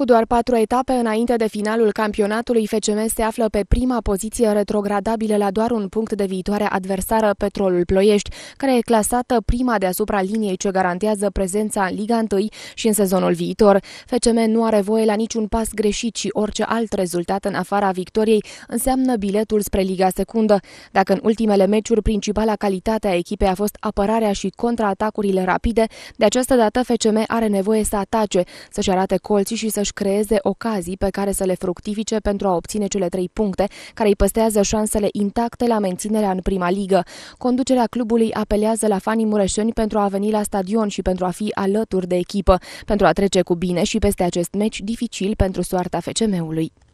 Cu doar patru etape înainte de finalul campionatului, FCM se află pe prima poziție retrogradabilă la doar un punct de viitoare adversară, Petrolul Ploiești, care e clasată prima deasupra liniei ce garantează prezența în Liga 1 și în sezonul viitor. FCM nu are voie la niciun pas greșit și orice alt rezultat în afara victoriei înseamnă biletul spre Liga Secundă. Dacă în ultimele meciuri principala calitate a echipei a fost apărarea și contraatacurile rapide, de această dată FCM are nevoie să atace, să-și arate colții și să-și să-și creeze ocazii pe care să le fructifice pentru a obține cele trei puncte, care îi păstrează șansele intacte la menținerea în prima ligă. Conducerea clubului apelează la fanii mureșeni pentru a veni la stadion și pentru a fi alături de echipă, pentru a trece cu bine și peste acest meci dificil pentru soarta FCM-ului.